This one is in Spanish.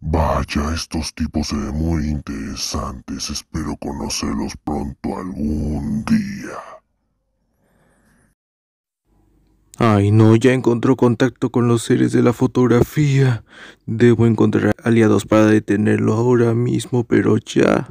Vaya, estos tipos se ven muy interesantes. Espero conocerlos pronto algún día. Ay, no, ya encontró contacto con los seres de la fotografía. Debo encontrar aliados para detenerlo ahora mismo, pero ya.